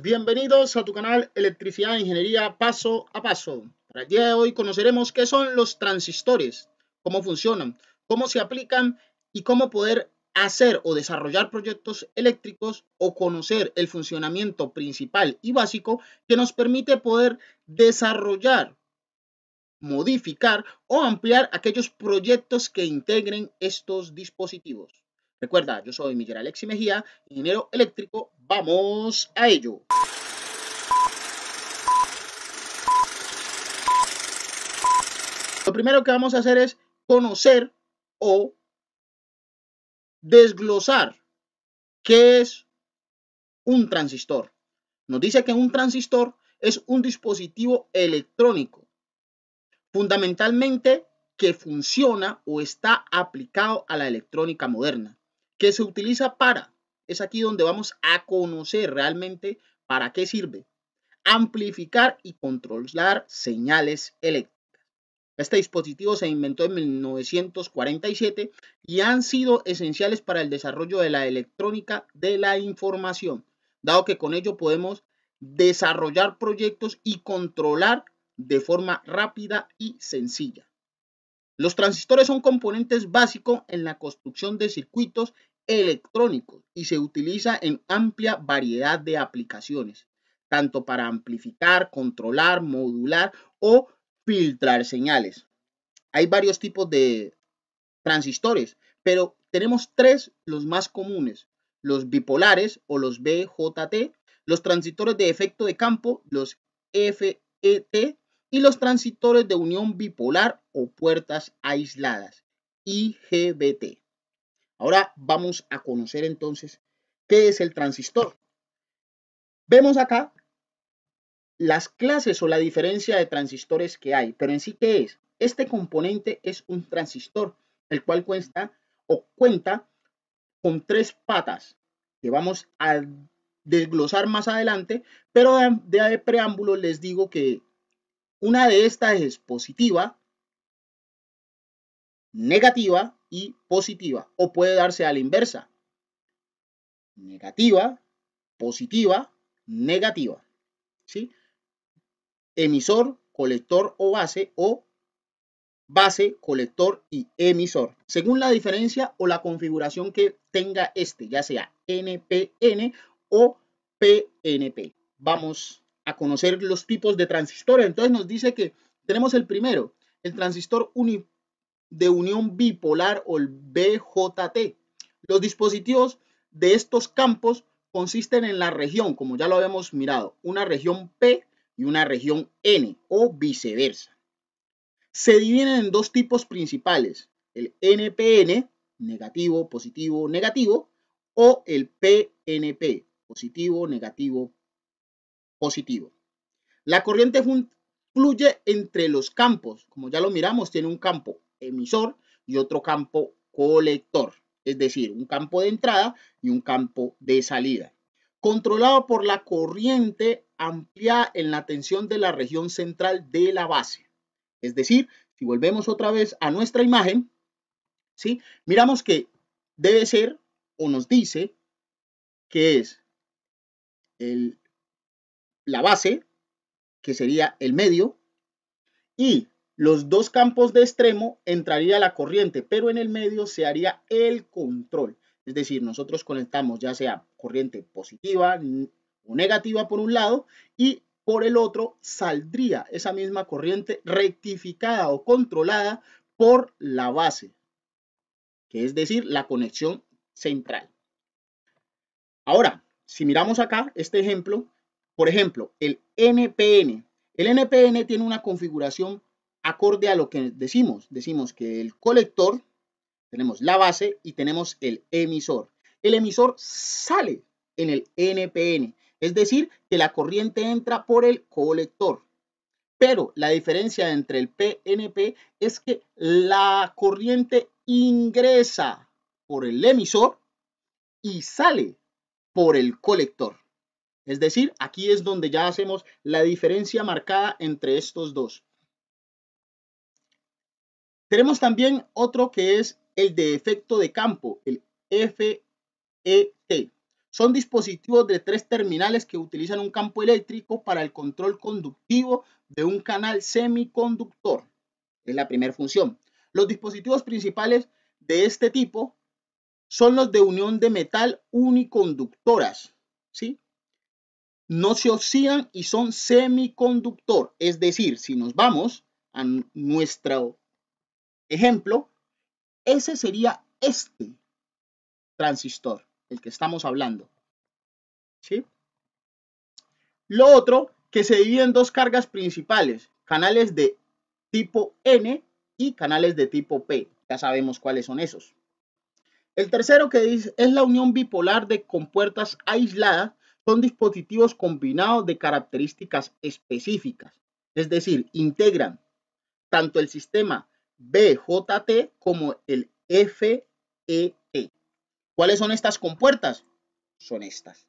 bienvenidos a tu canal Electricidad e Ingeniería Paso a Paso. Para el día de hoy conoceremos qué son los transistores, cómo funcionan, cómo se aplican y cómo poder hacer o desarrollar proyectos eléctricos o conocer el funcionamiento principal y básico que nos permite poder desarrollar, modificar o ampliar aquellos proyectos que integren estos dispositivos. Recuerda, yo soy Miguel Alexi Mejía, ingeniero eléctrico. ¡Vamos a ello! Lo primero que vamos a hacer es conocer o desglosar qué es un transistor. Nos dice que un transistor es un dispositivo electrónico, fundamentalmente que funciona o está aplicado a la electrónica moderna que se utiliza para. Es aquí donde vamos a conocer realmente para qué sirve. Amplificar y controlar señales eléctricas. Este dispositivo se inventó en 1947 y han sido esenciales para el desarrollo de la electrónica de la información, dado que con ello podemos desarrollar proyectos y controlar de forma rápida y sencilla. Los transistores son componentes básicos en la construcción de circuitos electrónicos y se utiliza en amplia variedad de aplicaciones, tanto para amplificar, controlar, modular o filtrar señales. Hay varios tipos de transistores, pero tenemos tres los más comunes, los bipolares o los BJT, los transistores de efecto de campo, los FET y los transistores de unión bipolar o puertas aisladas, IGBT. Ahora vamos a conocer entonces qué es el transistor. Vemos acá las clases o la diferencia de transistores que hay, pero en sí qué es. Este componente es un transistor, el cual cuenta o cuenta con tres patas que vamos a desglosar más adelante, pero de preámbulo les digo que una de estas es positiva, negativa y positiva. O puede darse a la inversa. Negativa, positiva, negativa. ¿Sí? Emisor, colector o base o base, colector y emisor. Según la diferencia o la configuración que tenga este, ya sea NPN o PNP. Vamos a conocer los tipos de transistores. Entonces nos dice que tenemos el primero, el transistor de unión bipolar o el BJT. Los dispositivos de estos campos consisten en la región, como ya lo habíamos mirado, una región P y una región N o viceversa. Se dividen en dos tipos principales, el NPN, negativo, positivo, negativo, o el PNP, positivo, negativo, positivo. La corriente fluye entre los campos, como ya lo miramos, tiene un campo emisor y otro campo colector, es decir, un campo de entrada y un campo de salida. Controlado por la corriente ampliada en la tensión de la región central de la base. Es decir, si volvemos otra vez a nuestra imagen, ¿sí? miramos que debe ser o nos dice que es el la base, que sería el medio, y los dos campos de extremo entraría la corriente, pero en el medio se haría el control. Es decir, nosotros conectamos ya sea corriente positiva o negativa por un lado y por el otro saldría esa misma corriente rectificada o controlada por la base, que es decir, la conexión central. Ahora, si miramos acá este ejemplo, por ejemplo, el NPN. El NPN tiene una configuración acorde a lo que decimos. Decimos que el colector, tenemos la base y tenemos el emisor. El emisor sale en el NPN, es decir, que la corriente entra por el colector. Pero la diferencia entre el PNP es que la corriente ingresa por el emisor y sale por el colector. Es decir, aquí es donde ya hacemos la diferencia marcada entre estos dos. Tenemos también otro que es el de efecto de campo, el FET. Son dispositivos de tres terminales que utilizan un campo eléctrico para el control conductivo de un canal semiconductor. Es la primera función. Los dispositivos principales de este tipo son los de unión de metal uniconductoras, ¿sí? no se oxidan y son semiconductor. Es decir, si nos vamos a nuestro ejemplo, ese sería este transistor, el que estamos hablando. ¿Sí? Lo otro, que se divide en dos cargas principales, canales de tipo N y canales de tipo P. Ya sabemos cuáles son esos. El tercero que es la unión bipolar de compuertas aisladas son dispositivos combinados de características específicas, es decir, integran tanto el sistema BJT como el FET. ¿Cuáles son estas compuertas? Son estas.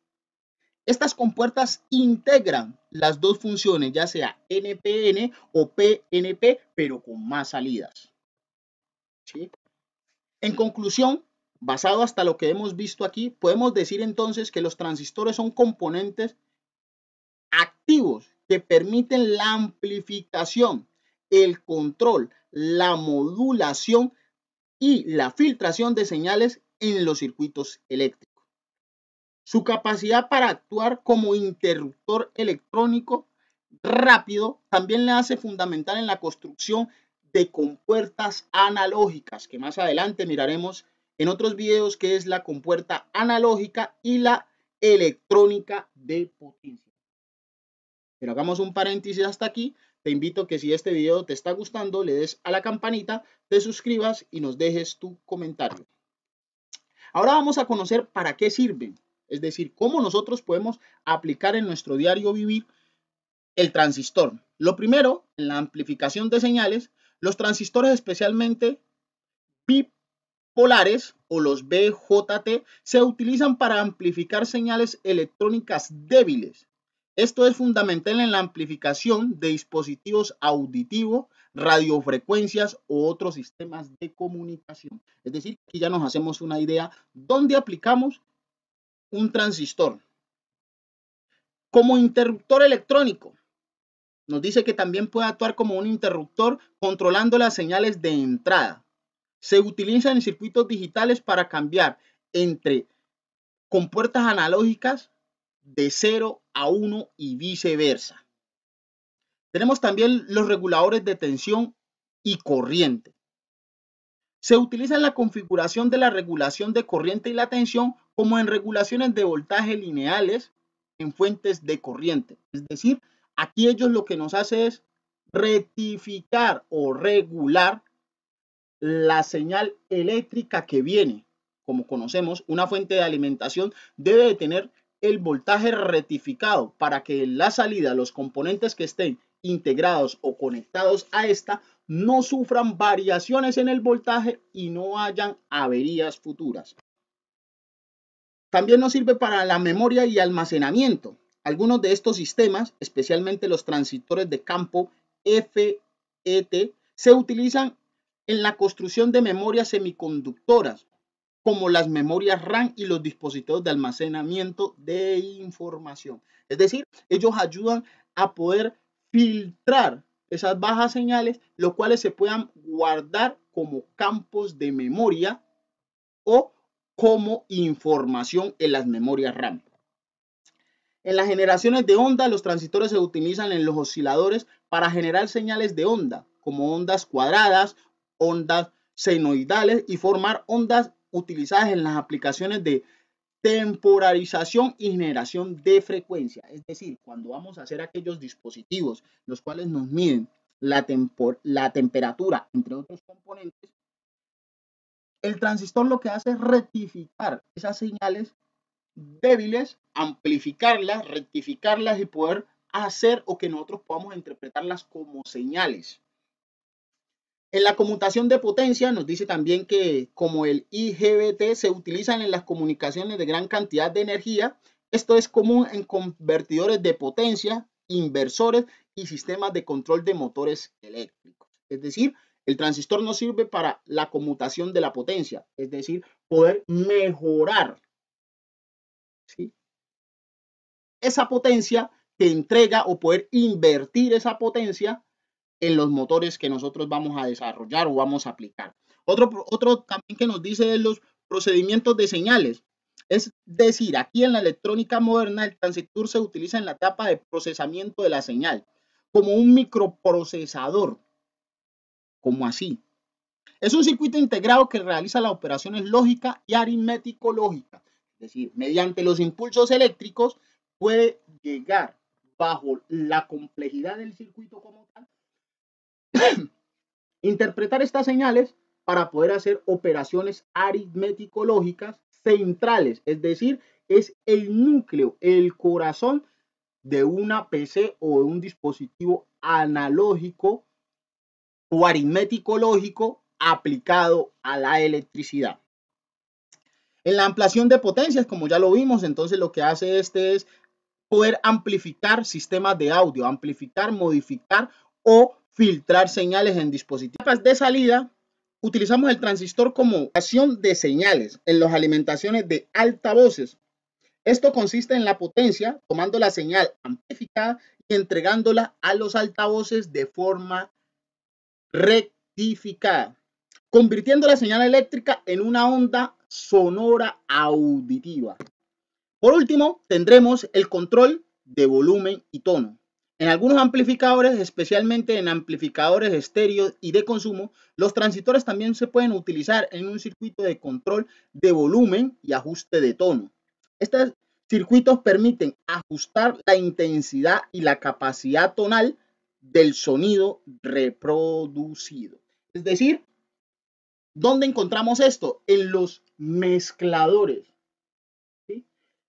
Estas compuertas integran las dos funciones, ya sea NPN o PNP, pero con más salidas. En conclusión, Basado hasta lo que hemos visto aquí, podemos decir entonces que los transistores son componentes activos que permiten la amplificación, el control, la modulación y la filtración de señales en los circuitos eléctricos. Su capacidad para actuar como interruptor electrónico rápido también le hace fundamental en la construcción de compuertas analógicas, que más adelante miraremos en otros videos, que es la compuerta analógica y la electrónica de potencia. Pero hagamos un paréntesis hasta aquí. Te invito que si este video te está gustando, le des a la campanita, te suscribas y nos dejes tu comentario. Ahora vamos a conocer para qué sirven, es decir, cómo nosotros podemos aplicar en nuestro diario vivir el transistor. Lo primero, en la amplificación de señales, los transistores especialmente PIP, polares o los BJT se utilizan para amplificar señales electrónicas débiles. Esto es fundamental en la amplificación de dispositivos auditivos, radiofrecuencias o otros sistemas de comunicación. Es decir, aquí ya nos hacemos una idea dónde aplicamos un transistor. Como interruptor electrónico, nos dice que también puede actuar como un interruptor controlando las señales de entrada se utilizan en circuitos digitales para cambiar entre compuertas analógicas de 0 a 1 y viceversa. Tenemos también los reguladores de tensión y corriente. Se utiliza en la configuración de la regulación de corriente y la tensión como en regulaciones de voltaje lineales en fuentes de corriente. Es decir, aquí ellos lo que nos hace es rectificar o regular la señal eléctrica que viene, como conocemos, una fuente de alimentación debe tener el voltaje rectificado para que en la salida los componentes que estén integrados o conectados a esta no sufran variaciones en el voltaje y no hayan averías futuras. También nos sirve para la memoria y almacenamiento. Algunos de estos sistemas, especialmente los transistores de campo FET, se utilizan en la construcción de memorias semiconductoras, como las memorias RAM y los dispositivos de almacenamiento de información. Es decir, ellos ayudan a poder filtrar esas bajas señales, los cuales se puedan guardar como campos de memoria o como información en las memorias RAM. En las generaciones de onda, los transistores se utilizan en los osciladores para generar señales de onda, como ondas cuadradas ondas senoidales y formar ondas utilizadas en las aplicaciones de temporalización y generación de frecuencia. Es decir, cuando vamos a hacer aquellos dispositivos los cuales nos miden la, la temperatura, entre otros componentes, el transistor lo que hace es rectificar esas señales débiles, amplificarlas, rectificarlas y poder hacer o que nosotros podamos interpretarlas como señales. En la conmutación de potencia nos dice también que como el IGBT se utilizan en las comunicaciones de gran cantidad de energía, esto es común en convertidores de potencia, inversores y sistemas de control de motores eléctricos. Es decir, el transistor no sirve para la conmutación de la potencia, es decir, poder mejorar esa potencia que entrega o poder invertir esa potencia en los motores que nosotros vamos a desarrollar o vamos a aplicar. Otro, otro también que nos dice es los procedimientos de señales. Es decir, aquí en la electrónica moderna el transistor se utiliza en la etapa de procesamiento de la señal, como un microprocesador, como así. Es un circuito integrado que realiza las operaciones lógica y aritmético-lógica. Es decir, mediante los impulsos eléctricos puede llegar bajo la complejidad del circuito como tal Interpretar estas señales para poder hacer operaciones aritmético-lógicas centrales, es decir, es el núcleo, el corazón de una PC o de un dispositivo analógico o aritmético lógico aplicado a la electricidad. En la ampliación de potencias, como ya lo vimos, entonces lo que hace este es poder amplificar sistemas de audio, amplificar, modificar o filtrar señales en dispositivos. De salida, utilizamos el transistor como acción de señales en las alimentaciones de altavoces. Esto consiste en la potencia, tomando la señal amplificada y entregándola a los altavoces de forma rectificada, convirtiendo la señal eléctrica en una onda sonora auditiva. Por último, tendremos el control de volumen y tono. En algunos amplificadores, especialmente en amplificadores estéreo y de consumo, los transistores también se pueden utilizar en un circuito de control de volumen y ajuste de tono. Estos circuitos permiten ajustar la intensidad y la capacidad tonal del sonido reproducido. Es decir, ¿dónde encontramos esto? En los mezcladores.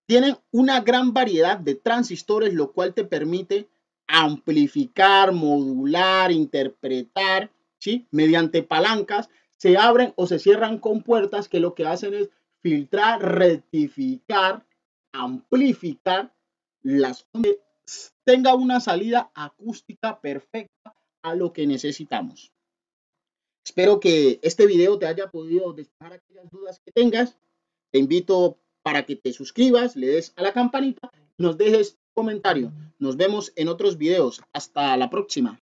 Tienen una gran variedad de transistores, lo cual te permite amplificar, modular, interpretar, ¿sí? Mediante palancas se abren o se cierran con puertas que lo que hacen es filtrar, rectificar, amplificar las donde tenga una salida acústica perfecta a lo que necesitamos. Espero que este video te haya podido despejar aquellas dudas que tengas. Te invito para que te suscribas, le des a la campanita, nos dejes comentario. Nos vemos en otros videos. Hasta la próxima.